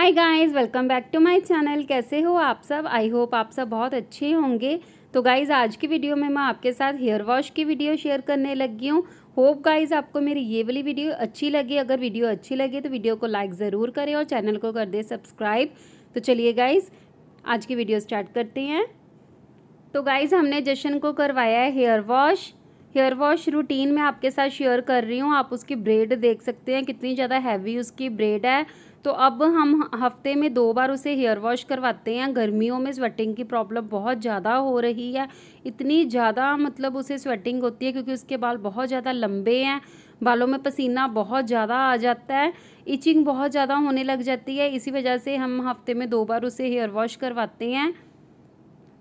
hi guys welcome back to my channel कैसे हो आप सब आई होप आप सब बहुत अच्छे होंगे तो गाइज़ आज की वीडियो में मैं आपके साथ हेयर वॉश की वीडियो शेयर करने लगी हूँ होप गाइज़ आपको मेरी ये वाली वीडियो अच्छी लगी अगर वीडियो अच्छी लगे तो वीडियो को लाइक ज़रूर करें और चैनल को कर दे सब्सक्राइब तो चलिए गाइज़ आज की वीडियो स्टार्ट करते हैं तो गाइज़ हमने जशन को करवाया है hair wash hair wash routine मैं आपके साथ शेयर कर रही हूँ आप उसकी ब्रेड देख सकते हैं कितनी ज़्यादा हैवी उसकी ब्रेड है तो अब हम हफ्ते में दो बार उसे हेयर वॉश करवाते हैं गर्मियों में स्वेटिंग की प्रॉब्लम बहुत ज़्यादा हो रही है इतनी ज़्यादा मतलब उसे स्वेटिंग होती है क्योंकि उसके बाल बहुत ज़्यादा लंबे हैं बालों में पसीना बहुत ज़्यादा आ जाता है इचिंग बहुत ज़्यादा होने लग जाती है इसी वजह से हम हफ्ते में दो बार उसे हेयर वॉश करवाते हैं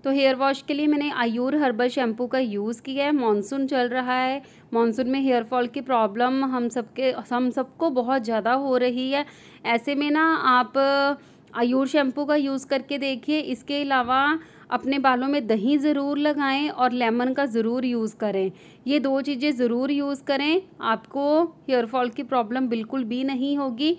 तो हेयर वॉश के लिए मैंने आयूर हर्बल शैम्पू का यूज़ किया है मानसून चल रहा है मानसून में हेयर फॉल की प्रॉब्लम हम सबके हम सबको बहुत ज़्यादा हो रही है ऐसे में ना आप आयूर शैम्पू का यूज़ करके देखिए इसके अलावा अपने बालों में दही ज़रूर लगाएं और लेमन का ज़रूर यूज़ करें ये दो चीज़ें ज़रूर यूज़ करें आपको हेयर फॉल की प्रॉब्लम बिल्कुल भी नहीं होगी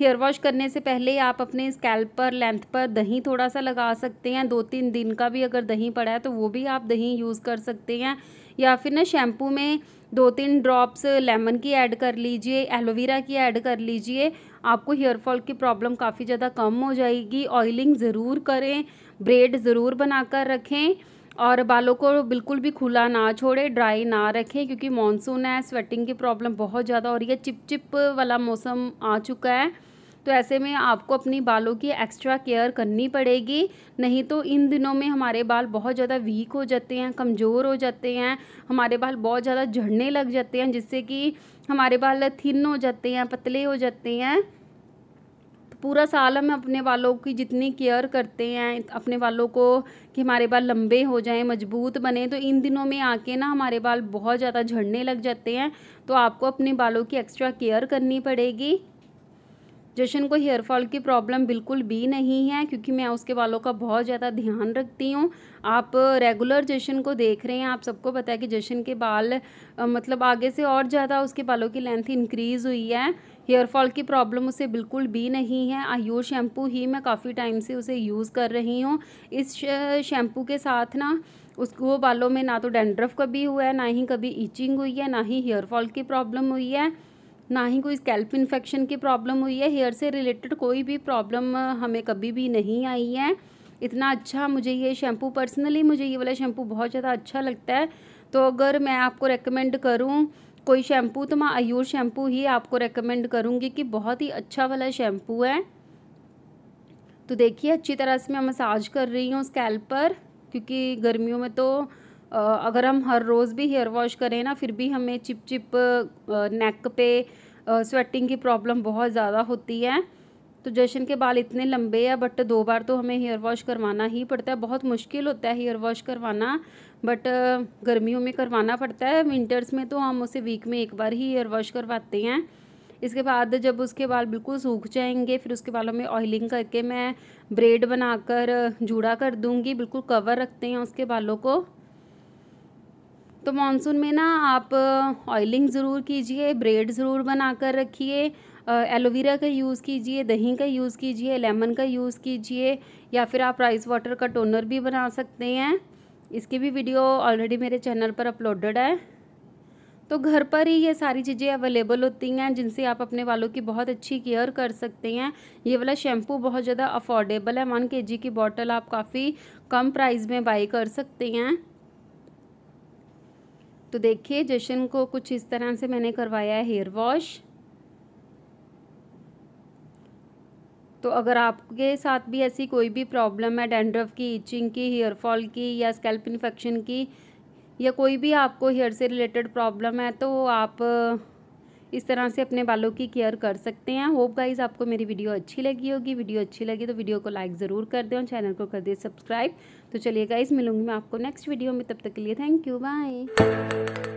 हेयर वॉश करने से पहले आप अपने स्कैल्प पर लेंथ पर दही थोड़ा सा लगा सकते हैं दो तीन दिन का भी अगर दही पड़ा है तो वो भी आप दही यूज़ कर सकते हैं या फिर ना शैम्पू में दो तीन ड्रॉप्स लेमन की ऐड कर लीजिए एलोवेरा की ऐड कर लीजिए आपको हेयर फॉल की प्रॉब्लम काफ़ी ज़्यादा कम हो जाएगी ऑयलिंग ज़रूर करें ब्रेड ज़रूर बनाकर रखें और बालों को बिल्कुल भी खुला ना छोड़े ड्राई ना रखें क्योंकि मानसून है स्वेटिंग की प्रॉब्लम बहुत ज़्यादा हो रही है चिपचिप वाला मौसम आ चुका है तो ऐसे में आपको अपनी बालों की एक्स्ट्रा केयर करनी पड़ेगी नहीं तो इन दिनों में हमारे बाल बहुत ज़्यादा वीक हो जाते हैं कमज़ोर हो जाते हैं हमारे बाल बहुत ज़्यादा झड़ने लग जाते हैं जिससे कि हमारे बाल थिन हो जाते हैं पतले हो जाते हैं पूरा साल हम अपने वालों की जितनी केयर करते हैं अपने वालों को कि हमारे बाल लंबे हो जाएं मजबूत बने तो इन दिनों में आके ना हमारे बाल बहुत ज़्यादा झड़ने लग जाते हैं तो आपको अपने बालों की एक्स्ट्रा केयर करनी पड़ेगी जशन को हेयर फॉल की प्रॉब्लम बिल्कुल भी नहीं है क्योंकि मैं उसके बालों का बहुत ज़्यादा ध्यान रखती हूँ आप रेगुलर जशन को देख रहे हैं आप सबको पता है कि जशन के बाल मतलब आगे से और ज़्यादा उसके बालों की लेंथ इंक्रीज़ हुई है हेयर फॉल की प्रॉब्लम उसे बिल्कुल भी नहीं है यो शैम्पू ही मैं काफ़ी टाइम से उसे यूज़ कर रही हूँ इस शैम्पू के साथ ना उसको बालों में ना तो डेंड्रफ कभी हुआ है ना ही कभी ईचिंग हुई है ना ही हेयर फॉल की प्रॉब्लम हुई है ना ही कोई स्कैल्प इन्फेक्शन की प्रॉब्लम हुई है हेयर से रिलेटेड कोई भी प्रॉब्लम हमें कभी भी नहीं आई है इतना अच्छा मुझे ये शैम्पू पर्सनली मुझे ये वाला शैम्पू बहुत ज़्यादा अच्छा लगता है तो अगर मैं आपको रेकमेंड करूँ कोई शैम्पू तो मैं आयूर शैम्पू ही आपको रेकमेंड करूँगी कि बहुत ही अच्छा वाला शैम्पू है तो देखिए अच्छी तरह से मैं मसाज कर रही हूँ स्कैल्प पर क्योंकि गर्मियों में तो अगर हम हर रोज़ भी हेयर वॉश करें ना फिर भी हमें चिप चिप नेक पे स्वेटिंग की प्रॉब्लम बहुत ज़्यादा होती है तो जशन के बाल इतने लंबे हैं बट दो बार तो हमें हेयर वॉश करवाना ही पड़ता है बहुत मुश्किल होता है हेयर वॉश करवाना बट uh, गर्मियों में करवाना पड़ता है विंटर्स में तो हम उसे वीक में एक बार ही हेयर वॉश करवाते हैं इसके बाद जब उसके बाल बिल्कुल सूख जाएंगे फिर उसके बालों में ऑयलिंग करके मैं ब्रेड बनाकर uh, जूड़ा कर दूंगी बिल्कुल कवर रखते हैं उसके बालों को तो मानसून में ना आप ऑयलिंग uh, ज़रूर कीजिए ब्रेड ज़रूर बना कर रखिए एलोवेरा का यूज़ कीजिए दही का यूज़ कीजिए लेमन का यूज़ कीजिए या फिर आप राइस वाटर का टोनर भी बना सकते हैं इसकी भी वीडियो ऑलरेडी मेरे चैनल पर अपलोडेड है तो घर पर ही ये सारी चीज़ें अवेलेबल होती हैं जिनसे आप अपने बालों की बहुत अच्छी केयर कर सकते हैं ये वाला शैम्पू बहुत ज़्यादा अफोर्डेबल है वन के जी की बॉटल आप काफ़ी कम प्राइस में बाई कर सकते हैं तो देखिए जशन को कुछ इस तरह से मैंने करवाया है हेयर वॉश तो अगर आपके साथ भी ऐसी कोई भी प्रॉब्लम है डेंड्रफ की इचिंग की हेयर फॉल की या स्कैल्प इन्फेक्शन की या कोई भी आपको हेयर से रिलेटेड प्रॉब्लम है तो आप इस तरह से अपने बालों की केयर कर सकते हैं होप गाइज आपको मेरी वीडियो अच्छी लगी होगी वीडियो अच्छी लगी तो वीडियो को लाइक ज़रूर कर दें और चैनल को कर दें सब्सक्राइब तो चलिए गाइज मिलूंगी मैं आपको नेक्स्ट वीडियो में तब तक के लिए थैंक यू बाय